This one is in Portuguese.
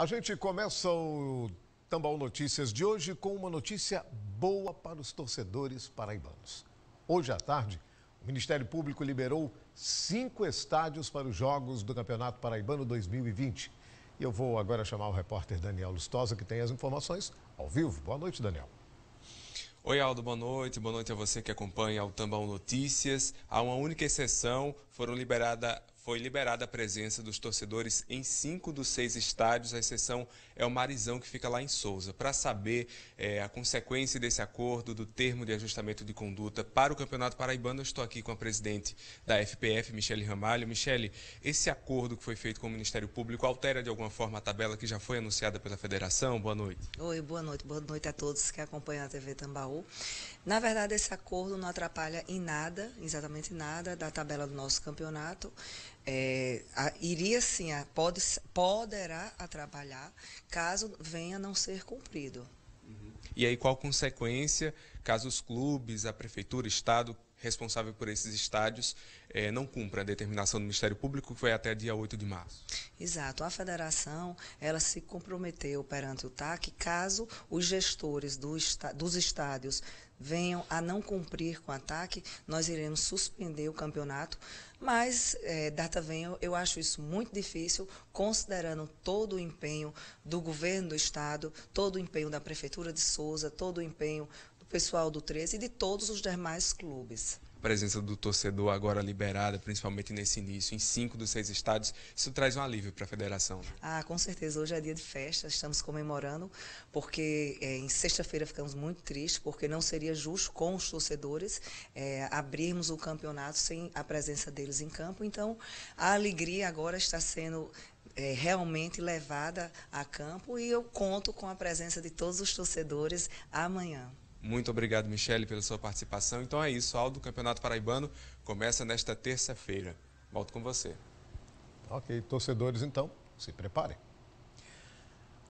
A gente começa o Tambal Notícias de hoje com uma notícia boa para os torcedores paraibanos. Hoje à tarde, o Ministério Público liberou cinco estádios para os Jogos do Campeonato Paraibano 2020. E eu vou agora chamar o repórter Daniel Lustosa, que tem as informações ao vivo. Boa noite, Daniel. Oi, Aldo, boa noite. Boa noite a você que acompanha o Tambão Notícias. Há uma única exceção, foram, liberada, foi liberada a presença dos torcedores em cinco dos seis estádios. A exceção é o Marizão, que fica lá em Souza. Para saber é, a consequência desse acordo, do termo de ajustamento de conduta para o Campeonato Paraibano, eu estou aqui com a presidente da FPF, Michele Ramalho. Michele, esse acordo que foi feito com o Ministério Público altera de alguma forma a tabela que já foi anunciada pela Federação? Boa noite. Oi, boa noite. Boa noite a todos que acompanham a TV Tambaú. Na verdade, esse acordo não atrapalha em nada, exatamente nada, da tabela do nosso campeonato é, a, iria sim, a, pode, poderá a trabalhar caso venha a não ser cumprido. Uhum. E aí qual consequência caso os clubes, a prefeitura, o Estado responsável por esses estádios é, não cumpra a determinação do Ministério Público, que foi até dia 8 de março? Exato. A federação, ela se comprometeu perante o TAC, caso os gestores do, dos estádios venham a não cumprir com o TAC, nós iremos suspender o campeonato. Mas, é, data venha, eu acho isso muito difícil, considerando todo o empenho do governo do Estado, todo o empenho da Prefeitura de Souza, todo o empenho do pessoal do 13 e de todos os demais clubes presença do torcedor agora liberada, principalmente nesse início, em cinco dos seis estados, isso traz um alívio para a federação. Né? Ah, com certeza. Hoje é dia de festa, estamos comemorando, porque é, em sexta-feira ficamos muito tristes, porque não seria justo com os torcedores é, abrirmos o campeonato sem a presença deles em campo. Então, a alegria agora está sendo é, realmente levada a campo e eu conto com a presença de todos os torcedores amanhã. Muito obrigado, Michele, pela sua participação. Então é isso, Aldo, o Campeonato Paraibano começa nesta terça-feira. Volto com você. Ok, torcedores, então, se preparem.